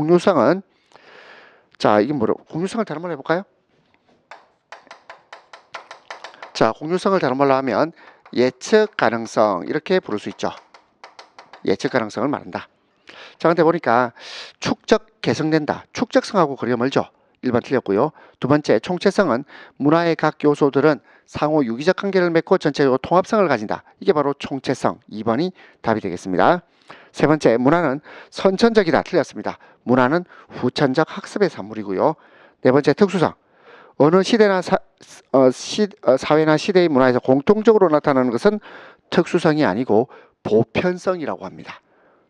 공유상은 자 이게 뭐라 고 공유상을 다른 말로 해볼까요? 자 공유성을 다른 말로 하면 예측 가능성 이렇게 부를 수 있죠. 예측 가능성을 말한다. 자 근데 보니까 축적 개성된다. 축적성하고 거리가 멀죠. 1번 틀렸고요. 두 번째 총체성은 문화의 각 요소들은 상호 유기적 관계를 맺고 전체적으로 통합성을 가진다. 이게 바로 총체성 2번이 답이 되겠습니다. 세 번째, 문화는 선천적이다. 틀렸습니다. 문화는 후천적 학습의 산물이고요. 네 번째, 특수성. 어느 시대나 사, 어, 시, 어, 사회나 시대의 문화에서 공통적으로 나타나는 것은 특수성이 아니고 보편성이라고 합니다.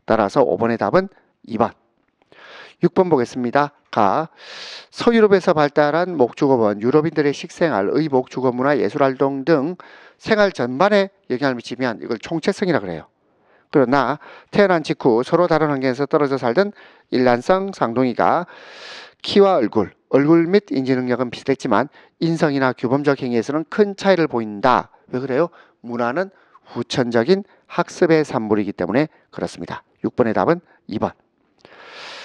따라서 5번의 답은 2번. 6번 보겠습니다. 가 서유럽에서 발달한 목축업은 유럽인들의 식생활, 의복, 주거 문화, 예술 활동 등 생활 전반에 영향을 미치면 이걸 총체성이라 그래요. 그러나 태어난 직후 서로 다른 환경에서 떨어져 살던 일란성 상둥이가 키와 얼굴, 얼굴 및 인지 능력은 비슷했지만 인성이나 규범적 행위에서는 큰 차이를 보인다. 왜 그래요? 문화는 후천적인 학습의 산물이기 때문에 그렇습니다. 6번의 답은 2번.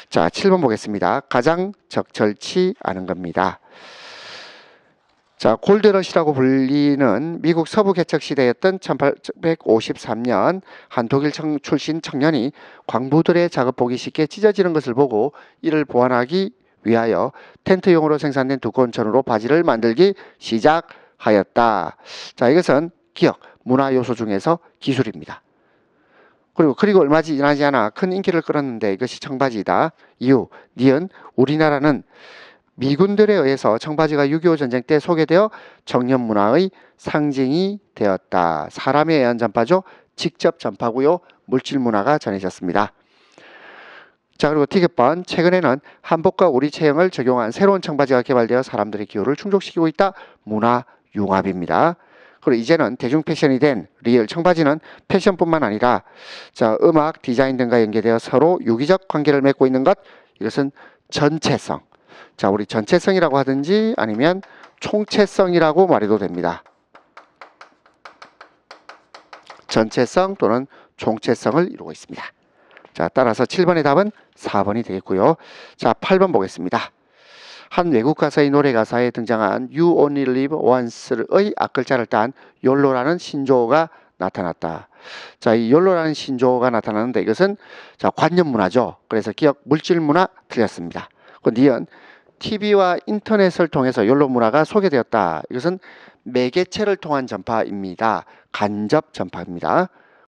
자, 7번 보겠습니다. 가장 적절치 않은 겁니다. 자, 골드러시라고 불리는 미국 서부 개척 시대였던 1853년 한 독일 청, 출신 청년이 광부들의 작업 보기 쉽게 찢어지는 것을 보고 이를 보완하기 위하여 텐트용으로 생산된 두꺼운 천으로 바지를 만들기 시작하였다. 자, 이것은 기억, 문화 요소 중에서 기술입니다. 그리고 그리고 얼마 지나지 않아 큰 인기를 끌었는데 이것이 청바지이다. 이유, 니은 우리나라는 미군들에 의해서 청바지가 6.25 전쟁 때 소개되어 정년 문화의 상징이 되었다. 사람에 의한 전파죠. 직접 전파고요. 물질 문화가 전해졌습니다. 자 그리고 티켓번 최근에는 한복과 우리 체형을 적용한 새로운 청바지가 개발되어 사람들의 기호를 충족시키고 있다. 문화 융합입니다. 그리고 이제는 대중 패션이 된 리얼 청바지는 패션뿐만 아니라 자 음악, 디자인 등과 연계되어 서로 유기적 관계를 맺고 있는 것 이것은 전체성, 자, 우리 전체성이라고 하든지 아니면 총체성이라고 말해도 됩니다. 전체성 또는 종체성을 이루고 있습니다. 자, 따라서 7번의 답은 4번이 되겠고요. 자, 8번 보겠습니다. 한 외국 가사의 노래 가사에 등장한 You Only Live Once의 앞글자를 딴 욜로라는 신조어가 나타났다. 자, 이 욜로라는 신조어가 나타나는데 이것은 자, 관념 문화죠. 그래서 기억 물질 문화 틀렸습니다. 그 니은 TV와 인터넷을 통해서 연로 문화가 소개되었다. 이것은 매개체를 통한 전파입니다. 간접 전파입니다.